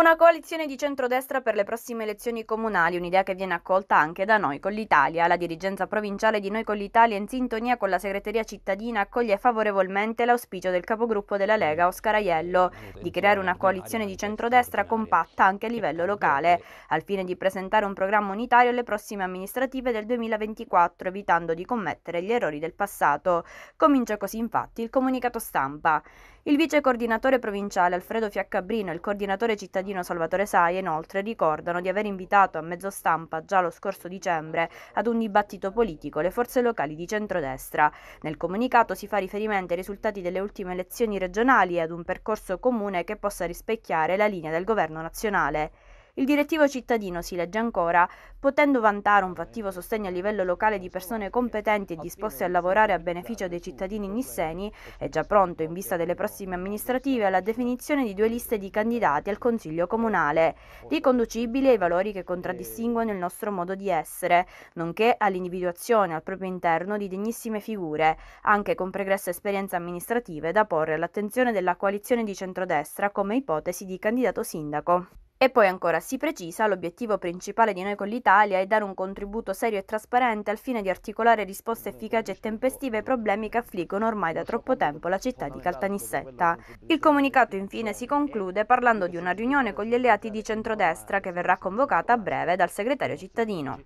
Una coalizione di centrodestra per le prossime elezioni comunali, un'idea che viene accolta anche da Noi con l'Italia. La dirigenza provinciale di Noi con l'Italia, in sintonia con la segreteria cittadina, accoglie favorevolmente l'auspicio del capogruppo della Lega, Oscar Aiello, di creare una coalizione di centrodestra compatta anche a livello locale, al fine di presentare un programma unitario alle prossime amministrative del 2024, evitando di commettere gli errori del passato. Comincia così infatti il comunicato stampa. Il vice coordinatore provinciale Alfredo Fiaccabrino e il coordinatore cittadino cittadino Salvatore Sai, inoltre ricordano di aver invitato a mezzo stampa già lo scorso dicembre ad un dibattito politico le forze locali di centrodestra. Nel comunicato si fa riferimento ai risultati delle ultime elezioni regionali e ad un percorso comune che possa rispecchiare la linea del governo nazionale. Il direttivo cittadino, si legge ancora, potendo vantare un fattivo sostegno a livello locale di persone competenti e disposte a lavorare a beneficio dei cittadini nisseni, è già pronto in vista delle prossime amministrative alla definizione di due liste di candidati al Consiglio Comunale, riconducibili ai valori che contraddistinguono il nostro modo di essere, nonché all'individuazione al proprio interno di degnissime figure, anche con pregresse esperienze amministrative da porre all'attenzione della coalizione di centrodestra come ipotesi di candidato sindaco. E poi ancora si precisa, l'obiettivo principale di noi con l'Italia è dare un contributo serio e trasparente al fine di articolare risposte efficaci e tempestive ai problemi che affliggono ormai da troppo tempo la città di Caltanissetta. Il comunicato infine si conclude parlando di una riunione con gli alleati di centrodestra che verrà convocata a breve dal segretario cittadino.